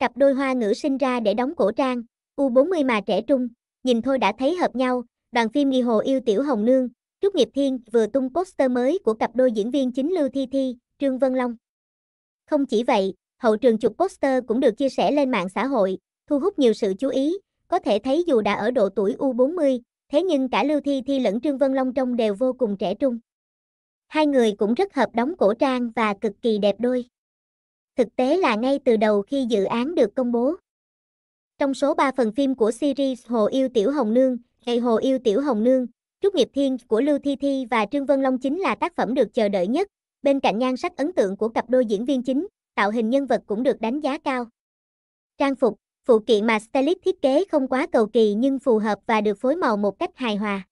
Cặp đôi hoa ngữ sinh ra để đóng cổ trang, U40 mà trẻ trung, nhìn thôi đã thấy hợp nhau, đoàn phim Nghi Hồ yêu Tiểu Hồng Nương, Trúc Nghiệp Thiên vừa tung poster mới của cặp đôi diễn viên chính Lưu Thi Thi, Trương Vân Long. Không chỉ vậy, hậu trường chụp poster cũng được chia sẻ lên mạng xã hội, thu hút nhiều sự chú ý, có thể thấy dù đã ở độ tuổi U40, thế nhưng cả Lưu Thi Thi lẫn Trương Vân Long trông đều vô cùng trẻ trung. Hai người cũng rất hợp đóng cổ trang và cực kỳ đẹp đôi thực tế là ngay từ đầu khi dự án được công bố. Trong số 3 phần phim của series Hồ Yêu Tiểu Hồng Nương, Ngày Hồ Yêu Tiểu Hồng Nương, Trúc Nghiệp Thiên của Lưu Thi Thi và Trương Vân Long chính là tác phẩm được chờ đợi nhất, bên cạnh nhan sắc ấn tượng của cặp đôi diễn viên chính, tạo hình nhân vật cũng được đánh giá cao. Trang phục, phụ kiện mà stylist thiết kế không quá cầu kỳ nhưng phù hợp và được phối màu một cách hài hòa.